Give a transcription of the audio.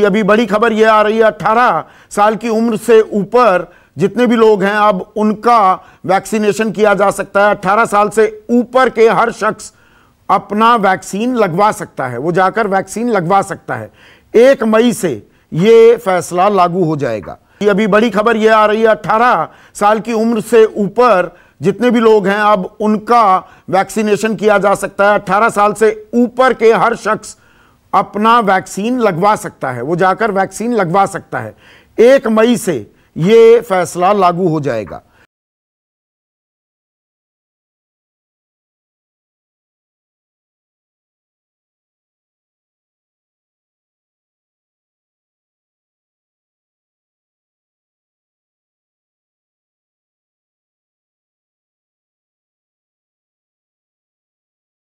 कि अभी बड़ी खबर यह आ रही है 18 साल की उम्र से ऊपर जितने भी लोग हैं अब उनका वैक्सीनेशन किया जा सकता है 18 साल से ऊपर के हर शख्स अपना वैक्सीन लगवा सकता है वो जाकर वैक्सीन लगवा सकता है एक मई से ये फैसला लागू हो जाएगा अभी बड़ी खबर यह आ रही है 18 साल की उम्र से ऊपर जितने भी लोग हैं अब उनका वैक्सीनेशन किया जा सकता है 18 साल से ऊपर के हर शख्स अपना वैक्सीन लगवा सकता है वो जाकर वैक्सीन लगवा सकता है एक मई से ये फैसला लागू हो जाएगा